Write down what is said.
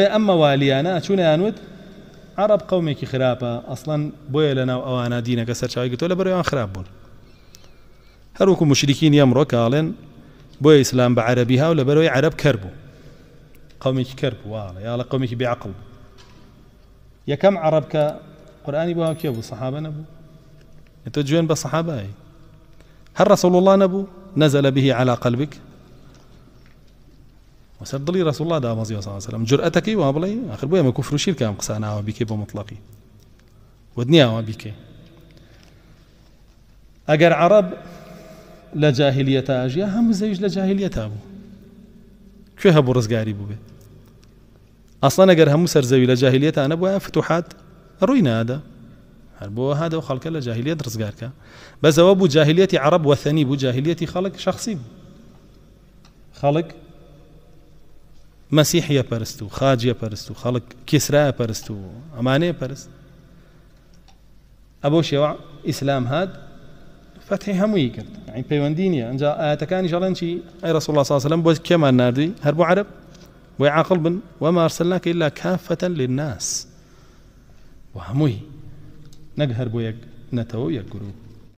أما واليانا شو نانود عرب قومي كي خرابة أصلا ئەسڵەن لنا لەناو دينا كسر سەرچاوی قلت له بريان خراپ بوون هەروکو مشرکین ئەمڕۆ کاڵێن بۆیە ئیسلام بە ولا هاو عرب كربو قومي كي كربو والله يا الله قومي كي بعقل يا كم عرب كا قرآن يبوها كي أبو صحابة نبو تۆ جوين بصحابة سەحابایی هەر الله نبو نزل به على قلبك وسد لي رسول الله دا صلى الله عليه وسلم جرأتك ما بلي آخر بوي ما كفر وشير كام قصانا وبيك بمطلقي ودنيا وبيك أجر عرب لا لجاهلية أجي هم زيج لجاهلية أبو كيف هبو رزقاري بوبي أصلا أجر هم سر لا لجاهلية أنا بوي فتوحات روينا هذا هربو هذا وخلك لجاهلية رزقارك بس أبو جاهلية عرب وثني بو جاهلية خلق شخصي خلق مەسیحە پەرست و خاجە پەرست و خەڵک کسرایە پەرست و ئەمانەیە پەرست ئەبەو شێوە ئیسلام هات فتحی هەمووی کرد عین يعني پەیوەندی نیە ئەنج ئاەتەکانی ژەڵەن چی ئەی رسول الله عليه بۆ کێمان نردی هەر بۆ عرب بۆی عاقل بن وما أرسلناك إلا كافة للناس وهموي نقهر بويك نتو يا جروب